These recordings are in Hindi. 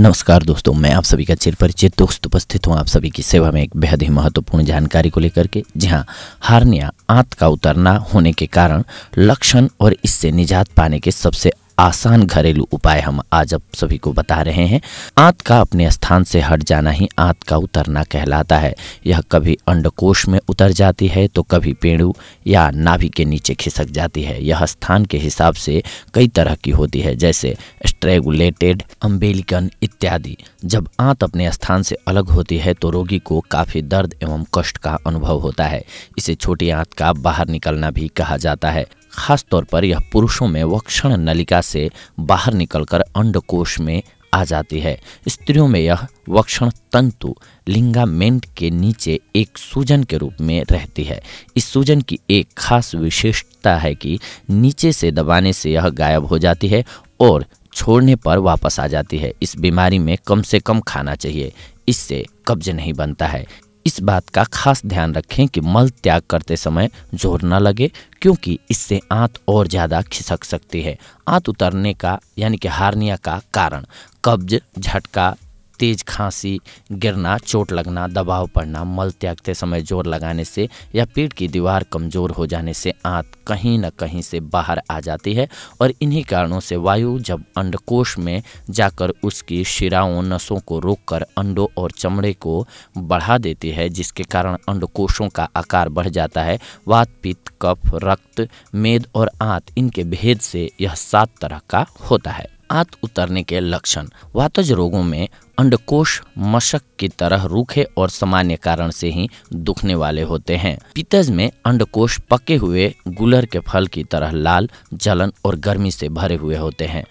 नमस्कार दोस्तों मैं आप सभी का चिर परिचित दोस्त उपस्थित हूँ आप सभी की सेवा में एक बेहद ही महत्वपूर्ण जानकारी को लेकर के जी हाँ हार्निया आंत का उतरना होने के कारण लक्षण और इससे निजात पाने के सबसे आसान घरेलू उपाय हम आज आप सभी को बता रहे हैं आंत का अपने स्थान से हट जाना ही आंत का उतरना कहलाता है यह कभी अंडकोश में उतर जाती है तो कभी पेड़ू या नाभि के नीचे खिसक जाती है यह स्थान के हिसाब से कई तरह की होती है जैसे स्ट्रेगुलेटेड अम्बेलिकन इत्यादि जब आंत अपने स्थान से अलग होती है तो रोगी को काफ़ी दर्द एवं कष्ट का अनुभव होता है इसे छोटी आंत का बाहर निकलना भी कहा जाता है खासतौर पर यह पुरुषों में वक्षण नलिका से बाहर निकलकर अंडकोश में आ जाती है स्त्रियों में यह वक्षण तंतु लिंगामेंट के नीचे एक सूजन के रूप में रहती है इस सूजन की एक खास विशेषता है कि नीचे से दबाने से यह गायब हो जाती है और छोड़ने पर वापस आ जाती है इस बीमारी में कम से कम खाना चाहिए इससे कब्ज नहीं बनता है इस बात का खास ध्यान रखें कि मल त्याग करते समय जोर न लगे क्योंकि इससे आंत और ज़्यादा खिसक सकती है आंत उतरने का यानी कि हार्निया का कारण कब्ज झटका तेज खांसी गिरना चोट लगना दबाव पड़ना मल त्यागते समय जोर लगाने से या पेट की दीवार कमज़ोर हो जाने से आंत कहीं न कहीं से बाहर आ जाती है और इन्हीं कारणों से वायु जब अंडकोश में जाकर उसकी शिराओं नसों को रोककर अंडों और चमड़े को बढ़ा देती है जिसके कारण अंडकोशों का आकार बढ़ जाता है वात पित्त कफ रक्त मेद और आंत इनके भेद से यह सात तरह का होता है आत उतरने के लक्षण वातज रोगों में अंडकोश मशक की तरह रूखे और सामान्य कारण से ही दुखने वाले होते हैं पितज में अंडकोश पके हुए गुलर के फल की तरह लाल जलन और गर्मी से भरे हुए होते हैं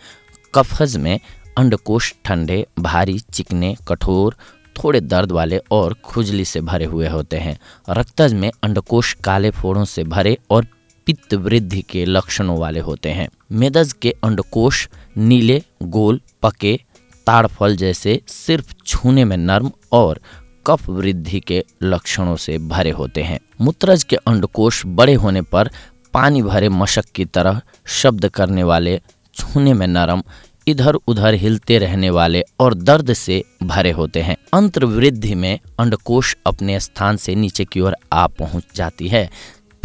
कफज में अंडकोश ठंडे भारी चिकने कठोर थोड़े दर्द वाले और खुजली से भरे हुए होते हैं रक्तज में अंडकोश काले फोड़ों से भरे और पित्त वृद्धि के लक्षणों वाले होते हैं मेदज के अंडकोश नीले गोल पके ताड़फल जैसे सिर्फ छूने में नर्म और कफ वृद्धि के लक्षणों से भरे होते हैं मूत्रज के अंडकोश बड़े होने पर पानी भरे मशक की तरह शब्द करने वाले छूने में नरम इधर उधर हिलते रहने वाले और दर्द से भरे होते हैं अंतर्वृद्धि में अंडकोश अपने स्थान से नीचे की ओर आ पहुंच जाती है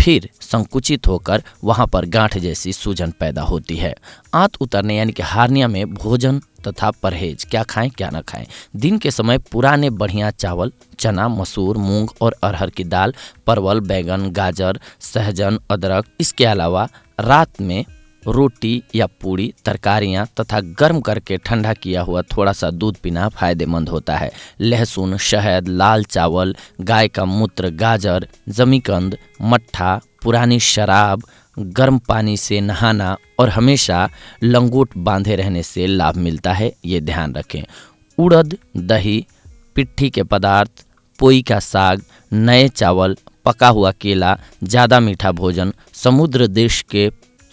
फिर संकुचित होकर वहाँ पर गांठ जैसी सूजन पैदा होती है आंत उतरने यानी कि हार्निया में भोजन तथा परहेज क्या खाएं क्या ना खाएं दिन के समय पुराने बढ़िया चावल चना मसूर मूंग और अरहर की दाल परवल बैगन गाजर सहजन अदरक इसके अलावा रात में रोटी या पूड़ी तरकारियाँ तथा गर्म करके ठंडा किया हुआ थोड़ा सा दूध पीना फायदेमंद होता है लहसुन शहद लाल चावल गाय का मूत्र गाजर जमीकंद मट्ठा पुरानी शराब गर्म पानी से नहाना और हमेशा लंगोट बांधे रहने से लाभ मिलता है ये ध्यान रखें उड़द दही पिट्ठी के पदार्थ पोई का साग नए चावल पका हुआ केला ज़्यादा मीठा भोजन समुद्र देश के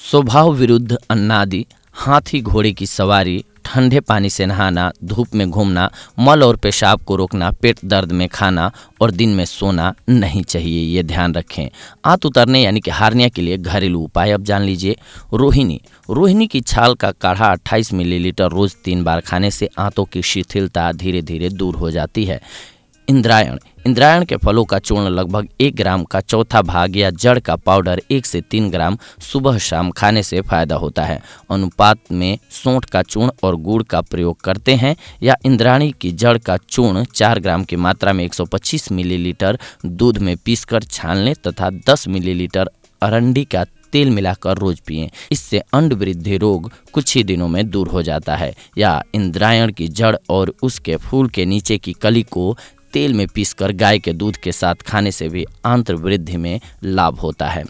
स्वभाव विरुद्ध अन्नादि हाथी घोड़े की सवारी ठंडे पानी से नहाना धूप में घूमना मल और पेशाब को रोकना पेट दर्द में खाना और दिन में सोना नहीं चाहिए ये ध्यान रखें आंत उतरने यानी कि हारनिया के लिए घरेलू उपाय अब जान लीजिए रोहिणी रोहिणी की छाल का काढ़ा 28 मिलीलीटर रोज तीन बार खाने से आंतों की शिथिलता धीरे धीरे दूर हो जाती है इंद्रायण इंद्रायण के फलों का चूर्ण लगभग एक ग्राम का चौथा भाग या जड़ का पाउडर एक से तीन ग्राम सुबह शाम खाने से फायदा होता है अनुपात में सोंठ का चूर्ण और गुड़ का प्रयोग करते हैं या इंद्राणी की जड़ का चूर्ण चार ग्राम की मात्रा में 125 मिलीलीटर दूध में पीसकर छान लें तथा 10 मिलीलीटर अरंडी का तेल मिलाकर रोज पिए इससे अंड वृद्धि रोग कुछ ही दिनों में दूर हो जाता है या इंद्रायण की जड़ और उसके फूल के नीचे की कली को तेल में पीसकर गाय के दूध के साथ खाने से भी आंत्र वृद्धि में लाभ होता है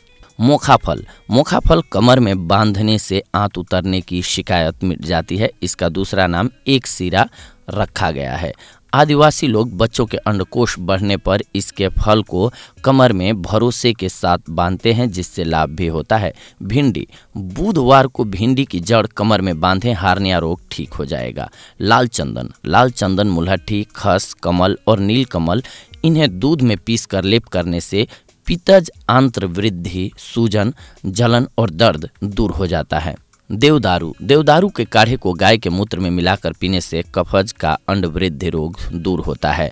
मोखा फल मोखा फल कमर में बांधने से आंत उतरने की शिकायत मिट जाती है इसका दूसरा नाम एक सिरा रखा गया है आदिवासी लोग बच्चों के अंडकोश बढ़ने पर इसके फल को कमर में भरोसे के साथ बांधते हैं जिससे लाभ भी होता है भिंडी बुधवार को भिंडी की जड़ कमर में बांधें हार्निया रोग ठीक हो जाएगा लाल चंदन लाल चंदन मुलहठी खस कमल और नील कमल इन्हें दूध में पीस कर लेप करने से पितज आंत्र वृद्धि सूजन जलन और दर्द दूर हो जाता है देवदारू देवदारू के काढ़े को गाय के मूत्र में मिलाकर पीने से कफज का अंडवृद्धि रोग दूर होता है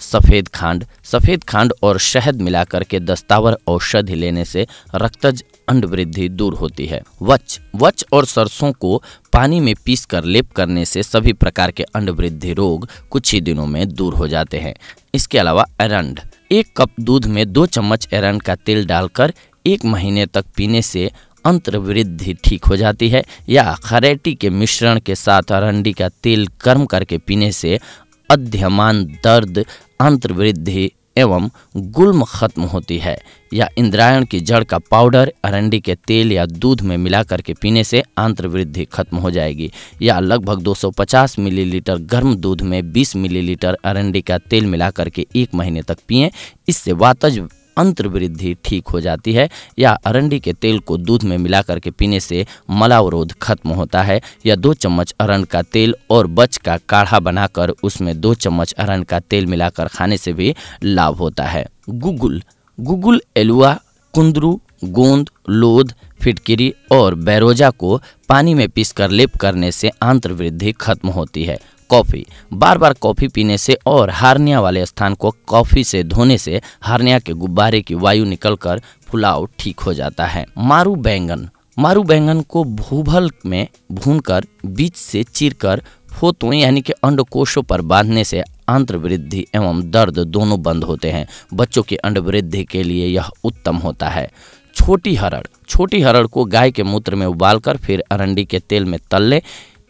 सफ़ेद खांड सफ़ेद खांड और शहद मिलाकर के दस्तावर औषधि लेने से रक्तज अंड वृद्धि दूर होती है वच वच और सरसों को पानी में पीस कर लेप करने से सभी प्रकार के अंड वृद्धि रोग कुछ ही दिनों में दूर हो जाते हैं इसके अलावा एरंड एक कप दूध में दो चम्मच एरंड का तेल डालकर एक महीने तक पीने से अंतर्वृद्धि ठीक हो जाती है या खरेटी के मिश्रण के साथ अरंडी का तेल गर्म करके पीने से अध्यमान दर्द अंतर्वृद्धि एवं गुल्म खत्म होती है या इंद्रायण की जड़ का पाउडर अरंडी के तेल या दूध में मिला करके पीने से आंत्रवृद्धि खत्म हो जाएगी या लगभग 250 मिलीलीटर गर्म दूध में 20 मिलीलीटर अरंडी का तेल मिला करके एक महीने तक पिएं इससे वातज अंतर्वृद्धि ठीक हो जाती है या अरंडी के तेल को दूध में मिला करके पीने से मलावरोध खत्म होता है या दो चम्मच अरंड का तेल और बच का काढ़ा बनाकर उसमें दो चम्मच अरंड का तेल मिलाकर खाने से भी लाभ होता है गुगुल गुगुल एलुआ कुंदरू गोंद लोध फिटकिरी और बैरोजा को पानी में पीसकर लेप करने से वृद्धि खत्म होती है कॉफ़ी बार बार कॉफ़ी पीने से और हार्निया वाले स्थान को कॉफ़ी से धोने से हार्निया के गुब्बारे की वायु निकलकर फुलाव ठीक हो जाता है मारू बैंगन मारू बैंगन को भूभल में भूनकर बीच से चीरकर फोतों यानी कि अंडकोशों पर बांधने से वृद्धि एवं दर्द दोनों बंद होते हैं बच्चों की वृद्धि के लिए यह उत्तम होता है छोटी हरड़ छोटी हरड़ को गाय के मूत्र में उबालकर फिर अरंडी के तेल में तल लें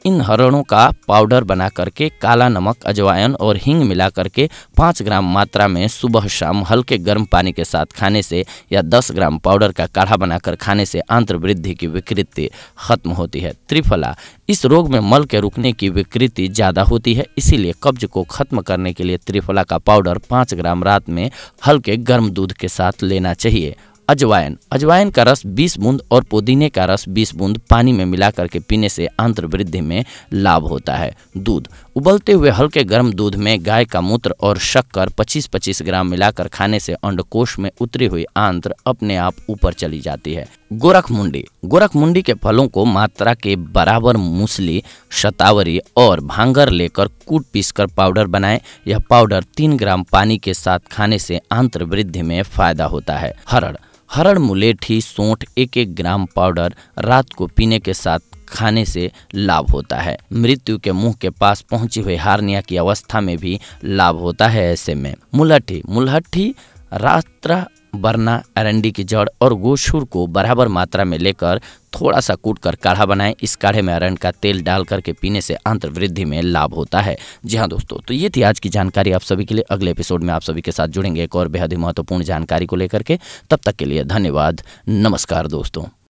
इन हरणों का पाउडर बना करके काला नमक अजवायन और हींग मिला करके पाँच ग्राम मात्रा में सुबह शाम हल्के गर्म पानी के साथ खाने से या दस ग्राम पाउडर का काढ़ा बनाकर खाने से वृद्धि की विकृति खत्म होती है त्रिफला इस रोग में मल के रुकने की विकृति ज़्यादा होती है इसीलिए कब्ज को खत्म करने के लिए त्रिफला का पाउडर पाँच ग्राम रात में हल्के गर्म दूध के साथ लेना चाहिए अजवाइन अजवाइन का रस 20 बूंद और पुदीने का रस 20 बूंद पानी में मिलाकर के पीने से आंत्र वृद्धि में लाभ होता है दूध उबलते हुए हल्के गर्म दूध में गाय का मूत्र और शक्कर 25-25 ग्राम मिलाकर खाने से अंडकोश में उतरी हुई आंत्र अपने आप ऊपर चली जाती है गोरखमुंडी गोरखमुंडी के फलों को मात्रा के बराबर मूसली शतावरी और भांगर लेकर कूट पीस पाउडर बनाए यह पाउडर तीन ग्राम पानी के साथ खाने से आंत्र वृद्धि में फायदा होता है हरड़ हरण मुलेठी सोंठ एक एक ग्राम पाउडर रात को पीने के साथ खाने से लाभ होता है मृत्यु के मुंह के पास पहुंची हुई हार्निया की अवस्था में भी लाभ होता है ऐसे में मुलहठी मुलहठी रात्रा बरना अरंडी की जड़ और गोशूर को बराबर मात्रा में लेकर थोड़ा सा कूट कर काढ़ा बनाएं इस काढ़े में अरंड का तेल डाल करके पीने से अंतर वृद्धि में लाभ होता है जी हाँ दोस्तों तो ये थी आज की जानकारी आप सभी के लिए अगले एपिसोड में आप सभी के साथ जुड़ेंगे एक और बेहद ही महत्वपूर्ण जानकारी को लेकर के तब तक के लिए धन्यवाद नमस्कार दोस्तों